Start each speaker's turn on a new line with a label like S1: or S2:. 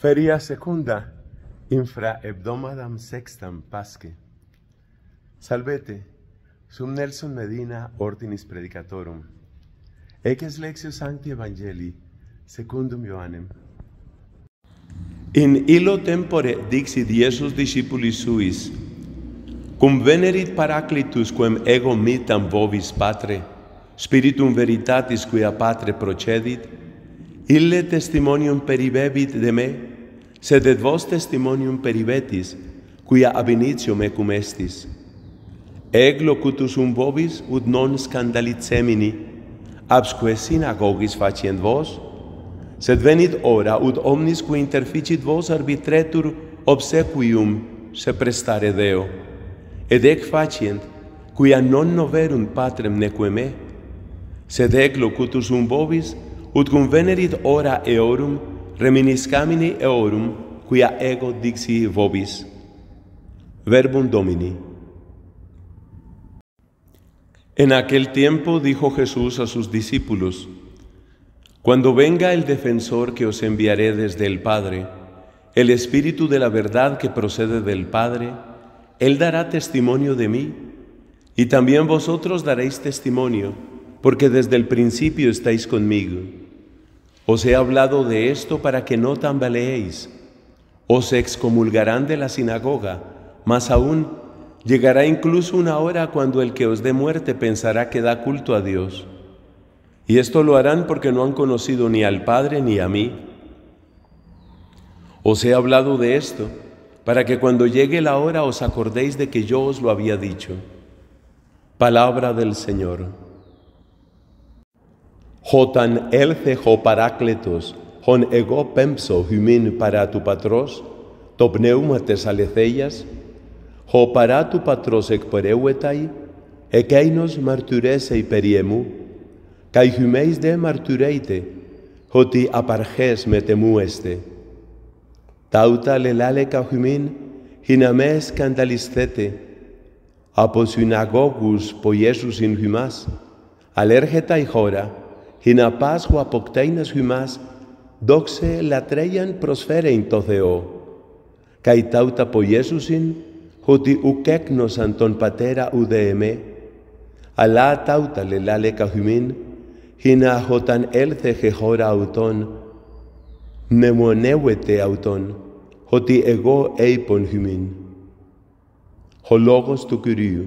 S1: Feria secunda infra hebdomadam sextam pasque. Salvete, sum Nelson Medina ordinis predicatorum. Eces lexio sancti evangelii secundum Ioannem. In illo tempore dixi diesus discipulis suis, cum venerit paraclitus quem ego mitam vobis patre, spiritum veritatis quia patre procedit, ille testimonium peribebit de me, sed et vos testimonium peribetis, quia ab initio mecum estis. Eg locutus um vobis ut non scandalicemini, absque synagogis facient vos, sed venit ora ut omnis qui interficit vos arbitretur obsequium se prestare Deo, ed ec facient, quia non noverunt patrem neque me, sed ec locutus um vobis, ut cum venerit ora eorum, reminiscamini eorum, quia ego dixi vobis, verbum domini. En aquel tiempo dijo Jesús a sus discípulos, Cuando venga el defensor que os enviaré desde el Padre, el Espíritu de la verdad que procede del Padre, Él dará testimonio de mí, y también vosotros daréis testimonio, porque desde el principio estáis conmigo. Os he hablado de esto para que no tambaleéis. Os excomulgarán de la sinagoga. Más aún, llegará incluso una hora cuando el que os dé muerte pensará que da culto a Dios. Y esto lo harán porque no han conocido ni al Padre ni a mí. Os he hablado de esto para que cuando llegue la hora os acordéis de que yo os lo había dicho. Palabra del Señor. όταν έλθε ο παράκλητος, χον εγώ πέμψω χυμήν παρά του Πατρός, το πνεύμα της αληθείας, ο παρά του Πατρός εκπορεύεται, εκείνος μαρτυρέσε περί εμού, καί δε μαρτυρέιτε, ότι απαρχές μετεμούεστε. Ταύτα λελάλεκα χυμήν, χιναμέ σκανταλιστέτε, από συναγώγους που Ιέσους χυμάς, αλέρχεται η χώρα, Χινα Πάσχου αποκτέινας χυμάς, δόξε λατρέιαν προσφέρειν το Θεό. Καί ταύτα από Ιέσουσιν, ότι ουκέκνωσαν τον Πατέρα ουδε εμέ, αλλά ταύτα λελάλε λεκαχυμίν, χινα όταν έλθεχε χώρα αυτών, νεμονεύεται αυτόν, ότι εγώ έιπον χυμήν. Ο λόγος του Κυρίου.